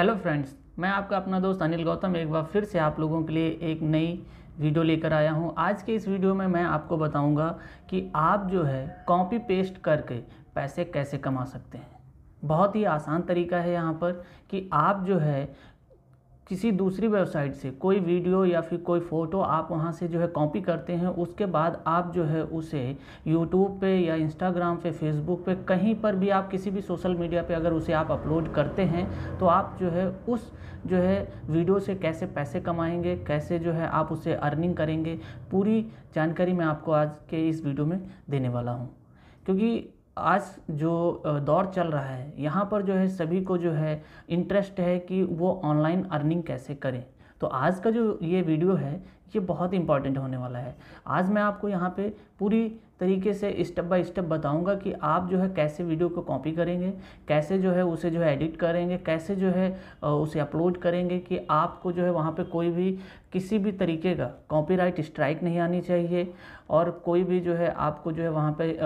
hello friends मैं आपका अपना दोस्त अनिल गौतम एक बार फिर से आप लोगों के लिए एक नई वीडियो लेकर आया हूं आज के इस वीडियो में मैं आपको बताऊंगा कि आप जो है कॉपी पेस्ट करके पैसे कैसे कमा सकते हैं बहुत ही आसान तरीका है यहाँ पर कि आप जो है किसी दूसरी वेबसाइट से कोई वीडियो या फिर कोई फ़ोटो आप वहाँ से जो है कॉपी करते हैं उसके बाद आप जो है उसे यूट्यूब पे या इंस्टाग्राम पे फेसबुक पे कहीं पर भी आप किसी भी सोशल मीडिया पे अगर उसे आप अपलोड करते हैं तो आप जो है उस जो है वीडियो से कैसे पैसे कमाएंगे कैसे जो है आप उसे अर्निंग करेंगे पूरी जानकारी मैं आपको आज के इस वीडियो में देने वाला हूँ क्योंकि आज जो दौर चल रहा है यहाँ पर जो है सभी को जो है इंटरेस्ट है कि वो ऑनलाइन अर्निंग कैसे करें तो आज का जो ये वीडियो है ये बहुत इंपॉर्टेंट होने वाला है आज मैं आपको यहाँ पे पूरी तरीके से स्टेप बाय स्टेप बताऊंगा कि आप जो है कैसे वीडियो को कॉपी करेंगे कैसे जो है उसे जो है एडिट करेंगे कैसे जो है उसे अपलोड करेंगे कि आपको जो है वहाँ पे कोई भी किसी भी तरीके का कॉपीराइट स्ट्राइक नहीं आनी चाहिए और कोई भी जो है आपको जो है वहाँ पर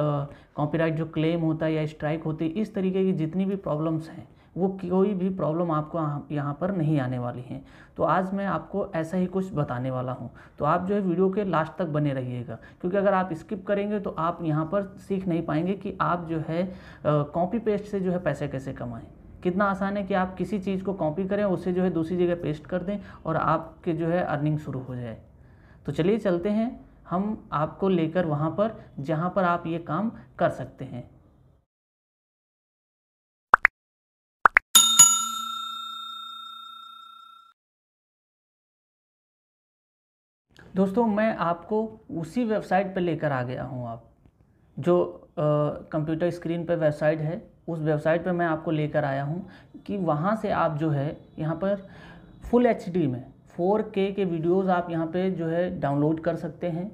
कॉपीराइट जो क्लेम होता है या स्ट्राइक होती है इस तरीके की जितनी भी प्रॉब्लम्स हैं वो कोई भी प्रॉब्लम आपको यहाँ पर नहीं आने वाली है तो आज मैं आपको ऐसा ही कुछ बताने वाला हूँ तो आप जो है वीडियो के लास्ट तक बने रहिएगा क्योंकि अगर आप स्किप करेंगे तो आप यहाँ पर सीख नहीं पाएंगे कि आप जो है कॉपी पेस्ट से जो है पैसे कैसे कमाएँ कितना आसान है कि आप किसी चीज़ को कॉपी करें उसे जो है दूसरी जगह पेस्ट कर दें और आपके जो है अर्निंग शुरू हो जाए तो चलिए चलते हैं हम आपको लेकर वहाँ पर जहाँ पर आप ये काम कर सकते हैं दोस्तों मैं आपको उसी वेबसाइट पर लेकर आ गया हूँ आप जो कंप्यूटर स्क्रीन पर वेबसाइट है उस वेबसाइट पर मैं आपको लेकर आया हूँ कि वहाँ से आप जो है यहाँ पर फुल एच में 4K के वीडियोस आप यहाँ पे जो है डाउनलोड कर सकते हैं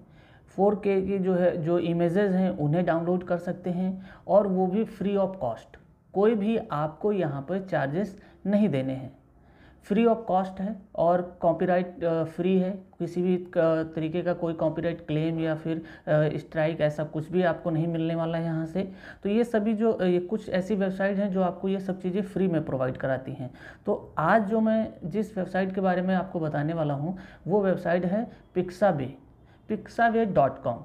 4K के जो है जो इमेजेस हैं उन्हें डाउनलोड कर सकते हैं और वो भी फ्री ऑफ कॉस्ट कोई भी आपको यहाँ पर चार्जेस नहीं देने हैं फ्री ऑफ कॉस्ट है और कॉपीराइट फ्री है किसी भी तरीके का कोई कॉपीराइट क्लेम या फिर स्ट्राइक ऐसा कुछ भी आपको नहीं मिलने वाला है यहाँ से तो ये सभी जो ये कुछ ऐसी वेबसाइट हैं जो आपको ये सब चीज़ें फ्री में प्रोवाइड कराती हैं तो आज जो मैं जिस वेबसाइट के बारे में आपको बताने वाला हूँ वो वेबसाइट है पिक्सावे पिक्सावे डॉट कॉम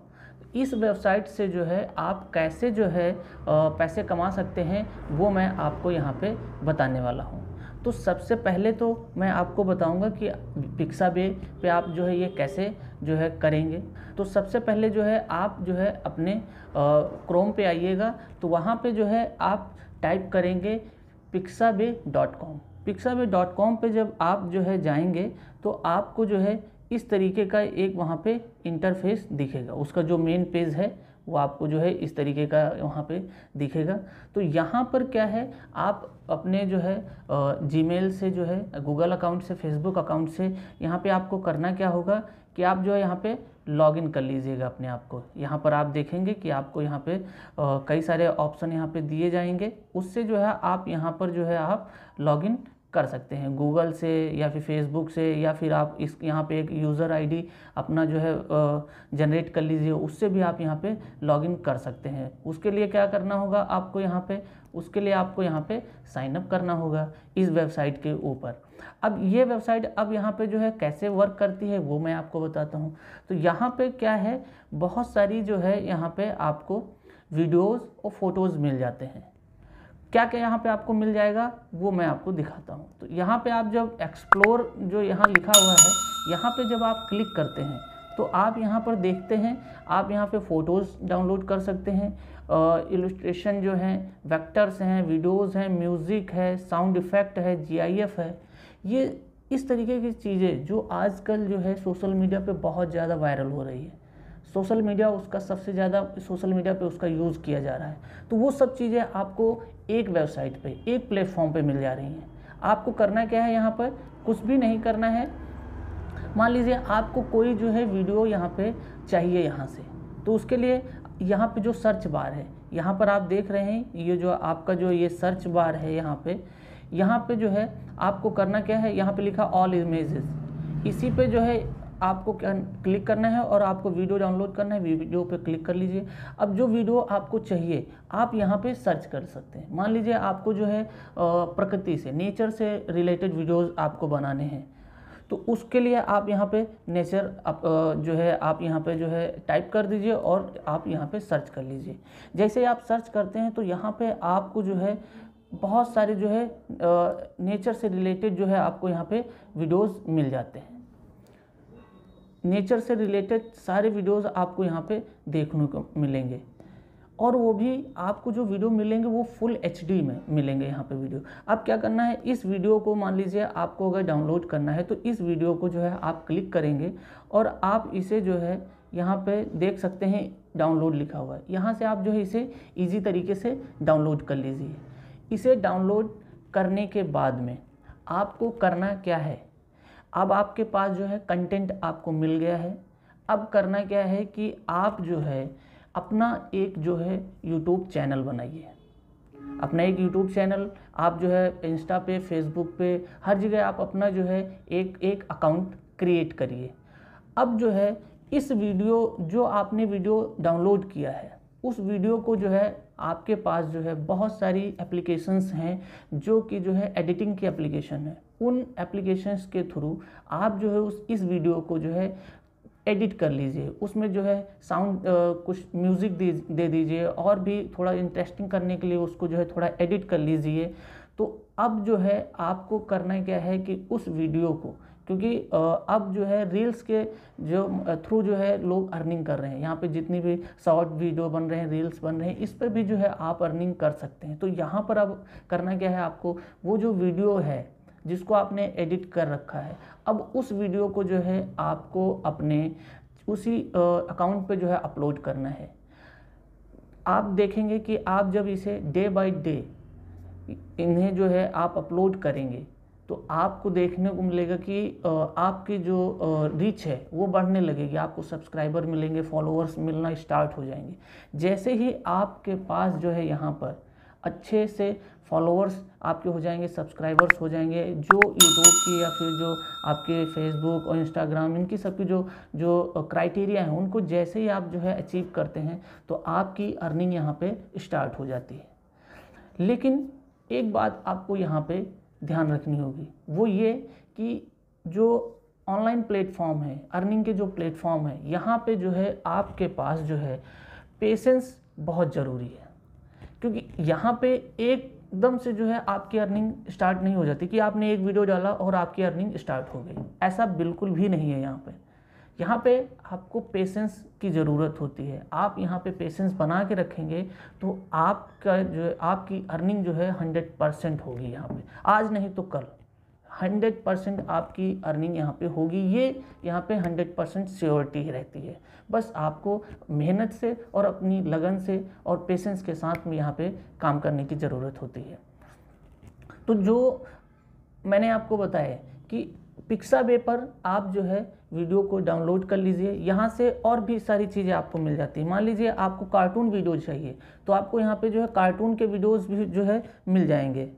इस वेबसाइट से जो है आप कैसे जो है पैसे कमा सकते हैं वो मैं आपको यहाँ पर बताने वाला हूँ तो सबसे पहले तो मैं आपको बताऊंगा कि पिक्सा बे पे आप जो है ये कैसे जो है करेंगे तो सबसे पहले जो है आप जो है अपने क्रोम पे आइएगा तो वहाँ पे जो है आप टाइप करेंगे Pixabay dot com Pixabay dot com पर जब आप जो है जाएंगे तो आपको जो है इस तरीके का एक वहाँ पे इंटरफेस दिखेगा उसका जो मेन पेज है वो आपको जो है इस तरीके का वहाँ पे दिखेगा तो यहाँ पर क्या है आप अपने जो है जीमेल से जो है गूगल अकाउंट से फेसबुक अकाउंट से यहाँ पे आपको करना क्या होगा कि आप जो है यहाँ पे लॉगिन कर लीजिएगा अपने आप को यहाँ पर आप देखेंगे कि आपको यहाँ पे कई सारे ऑप्शन यहाँ पे दिए जाएंगे उससे जो है आप यहाँ पर जो है आप लॉगिन कर सकते हैं गूगल से या फिर फेसबुक से या फिर आप इस यहाँ पे एक यूज़र आईडी अपना जो है जनरेट कर लीजिए उससे भी आप यहाँ पे लॉगिन कर सकते हैं उसके लिए क्या करना होगा आपको यहाँ पे उसके लिए आपको यहाँ पे साइन अप करना होगा इस वेबसाइट के ऊपर अब ये वेबसाइट अब यहाँ पे जो है कैसे वर्क करती है वो मैं आपको बताता हूँ तो यहाँ पर क्या है बहुत सारी जो है यहाँ पर आपको वीडियोज़ और फोटोज़ मिल जाते हैं क्या क्या यहाँ पे आपको मिल जाएगा वो मैं आपको दिखाता हूँ तो यहाँ पे आप जब एक्सप्लोर जो यहाँ लिखा हुआ है यहाँ पे जब आप क्लिक करते हैं तो आप यहाँ पर देखते हैं आप यहाँ पे फ़ोटोज़ डाउनलोड कर सकते हैं इलस्ट्रेशन जो हैं वेक्टर्स हैं वीडियोज़ हैं म्यूज़िक है साउंड इफ़ेक्ट है जी है ये इस तरीके की चीज़ें जो आजकल जो है सोशल मीडिया पे बहुत ज़्यादा वायरल हो रही है सोशल मीडिया उसका सबसे ज़्यादा सोशल मीडिया पे उसका यूज़ किया जा रहा है तो वो सब चीज़ें आपको एक वेबसाइट पे एक प्लेटफॉर्म पे मिल जा रही हैं आपको करना क्या है यहाँ पर कुछ भी नहीं करना है मान लीजिए आपको कोई जो है वीडियो यहाँ पर चाहिए यहाँ से तो उसके लिए यहाँ पर जो सर्च बार है यहाँ पर आप देख रहे हैं ये जो आपका जो ये सर्च बार है यहाँ पर यहाँ पे जो है आपको करना क्या है यहाँ पे लिखा ऑल इमेजेस इसी पे जो है आपको क्या क्लिक करना है और आपको वीडियो डाउनलोड करना है वीडियो पे क्लिक कर लीजिए अब जो वीडियो आपको चाहिए आप यहाँ पे सर्च कर सकते हैं मान लीजिए आपको जो है प्रकृति से नेचर से रिलेटेड वीडियोज़ आपको बनाने हैं तो उसके लिए आप यहाँ पे नेचर आप जो है आप यहाँ पे जो है टाइप कर दीजिए और आप यहाँ पे सर्च कर लीजिए जैसे आप सर्च करते हैं तो यहाँ पे आपको जो है बहुत सारे जो है नेचर से रिलेटेड जो है आपको यहाँ पे वीडियोस मिल जाते हैं नेचर से रिलेटेड सारे वीडियोस आपको यहाँ पे देखने को मिलेंगे और वो भी आपको जो वीडियो मिलेंगे वो फुल एच में मिलेंगे यहाँ पे वीडियो अब क्या करना है इस वीडियो को मान लीजिए आपको अगर डाउनलोड करना है तो इस वीडियो को जो है आप क्लिक करेंगे और आप इसे जो है यहाँ पे देख सकते हैं डाउनलोड लिखा हुआ है यहाँ से आप जो है इसे ईजी तरीके से डाउनलोड कर लीजिए इसे डाउनलोड करने के बाद में आपको करना क्या है अब आपके पास जो है कंटेंट आपको मिल गया है अब करना क्या है कि आप जो है अपना एक जो है यूट्यूब चैनल बनाइए अपना एक यूट्यूब चैनल आप जो है इंस्टा पे फेसबुक पे हर जगह आप अपना जो है एक एक अकाउंट क्रिएट करिए अब जो है इस वीडियो जो आपने वीडियो डाउनलोड किया है उस वीडियो को जो है आपके पास जो है बहुत सारी एप्लीकेशंस हैं जो कि जो है एडिटिंग की एप्लीकेशन है उन एप्लीकेशंस के थ्रू आप जो है उस इस वीडियो को जो है एडिट कर लीजिए उसमें जो है साउंड कुछ म्यूज़िक दे, दे दीजिए और भी थोड़ा इंटरेस्टिंग करने के लिए उसको जो है थोड़ा एडिट कर लीजिए तो अब जो है आपको करना क्या है कि उस वीडियो को क्योंकि अब जो है रील्स के जो थ्रू जो है लोग अर्निंग कर रहे हैं यहाँ पे जितनी भी शॉर्ट वीडियो बन रहे हैं रील्स बन रहे हैं इस पर भी जो है आप अर्निंग कर सकते हैं तो यहाँ पर अब करना क्या है आपको वो जो वीडियो है जिसको आपने एडिट कर रखा है अब उस वीडियो को जो है आपको अपने उसी अकाउंट पे जो है अपलोड करना है आप देखेंगे कि आप जब इसे डे बाय डे इन्हें जो है आप अपलोड करेंगे तो आपको देखने को मिलेगा कि आपकी जो रीच है वो बढ़ने लगेगी आपको सब्सक्राइबर मिलेंगे फॉलोअर्स मिलना स्टार्ट हो जाएंगे जैसे ही आपके पास जो है यहाँ पर अच्छे से फॉलोअर्स आपके हो जाएंगे सब्सक्राइबर्स हो जाएंगे जो यूट्यूब की या फिर जो आपके फेसबुक और इंस्टाग्राम इनकी सबकी जो जो क्राइटेरिया है उनको जैसे ही आप जो है अचीव करते हैं तो आपकी अर्निंग यहाँ पे स्टार्ट हो जाती है लेकिन एक बात आपको यहाँ पे ध्यान रखनी होगी वो ये कि जो ऑनलाइन प्लेटफॉर्म है अर्निंग के जो प्लेटफॉर्म है यहाँ पे जो है आपके पास जो है पेशेंस बहुत ज़रूरी है क्योंकि यहाँ पे एकदम से जो है आपकी अर्निंग स्टार्ट नहीं हो जाती कि आपने एक वीडियो डाला और आपकी अर्निंग स्टार्ट हो गई ऐसा बिल्कुल भी नहीं है यहाँ पे यहाँ पे आपको पेशेंस की ज़रूरत होती है आप यहाँ पे पेशेंस बना के रखेंगे तो आपका जो है आपकी अर्निंग जो है हंड्रेड परसेंट होगी यहाँ पे आज नहीं तो कल हंड्रेड परसेंट आपकी अर्निंग यहाँ पे होगी ये यहाँ पे हंड्रेड परसेंट श्योरिटी रहती है बस आपको मेहनत से और अपनी लगन से और पेशेंस के साथ में यहाँ पे काम करने की ज़रूरत होती है तो जो मैंने आपको बताया कि पिक्सा वे पर आप जो है वीडियो को डाउनलोड कर लीजिए यहाँ से और भी सारी चीज़ें आपको मिल जाती हैं मान लीजिए आपको कार्टून वीडियो चाहिए तो आपको यहाँ पे जो है कार्टून के वीडियोस भी जो है मिल जाएंगे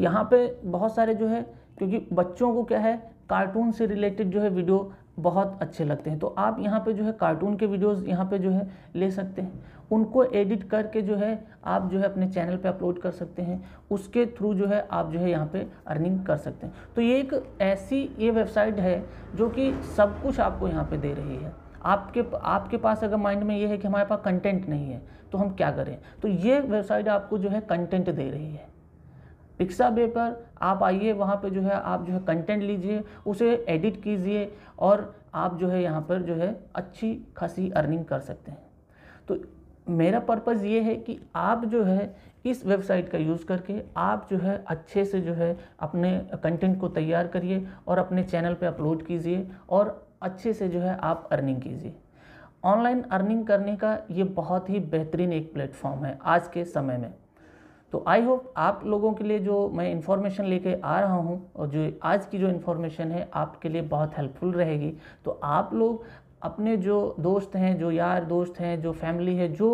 यहाँ पे बहुत सारे जो है क्योंकि बच्चों को क्या है कार्टून से रिलेटेड जो है वीडियो बहुत अच्छे लगते हैं तो आप यहाँ पे जो है कार्टून के वीडियोस यहाँ पे जो है ले सकते हैं उनको एडिट करके जो है आप जो है अपने चैनल पे अपलोड कर सकते हैं उसके थ्रू जो है आप जो है यहाँ पे अर्निंग कर सकते हैं तो ये एक ऐसी ये वेबसाइट है जो कि सब कुछ आपको यहाँ पर दे रही है आपके आपके पास अगर माइंड में ये है कि हमारे पास कंटेंट नहीं है तो हम क्या करें तो ये वेबसाइट आपको जो है कंटेंट दे रही है पिक्सा बे पर आप आइए वहाँ पे जो है आप जो है कंटेंट लीजिए उसे एडिट कीजिए और आप जो है यहाँ पर जो है अच्छी खासी अर्निंग कर सकते हैं तो मेरा पर्पज़ ये है कि आप जो है इस वेबसाइट का यूज़ करके आप जो है अच्छे से जो है अपने कंटेंट को तैयार करिए और अपने चैनल पे अपलोड कीजिए और अच्छे से जो है आप अर्निंग कीजिए ऑनलाइन अर्निंग करने का ये बहुत ही बेहतरीन एक प्लेटफॉर्म है आज के समय में तो आई होप आप लोगों के लिए जो मैं इन्फॉर्मेशन लेके आ रहा हूँ और जो आज की जो इन्फॉर्मेशन है आपके लिए बहुत हेल्पफुल रहेगी तो आप लोग अपने जो दोस्त हैं जो यार दोस्त हैं जो फैमिली है जो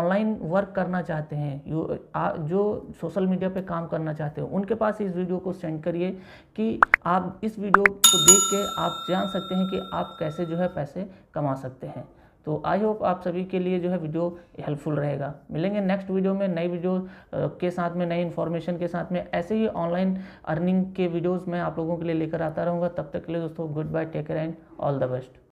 ऑनलाइन वर्क करना चाहते हैं जो आ, जो सोशल मीडिया पे काम करना चाहते हैं उनके पास इस वीडियो को सेंड करिए कि आप इस वीडियो को देख के आप जान सकते हैं कि आप कैसे जो है पैसे कमा सकते हैं तो आई होप आप सभी के लिए जो है वीडियो हेल्पफुल रहेगा मिलेंगे नेक्स्ट वीडियो में नई वीडियो के साथ में नई इन्फॉर्मेशन के साथ में ऐसे ही ऑनलाइन अर्निंग के वीडियोज़ मैं आप लोगों के लिए लेकर आता रहूँगा तब तक के लिए दोस्तों good bye take and all the best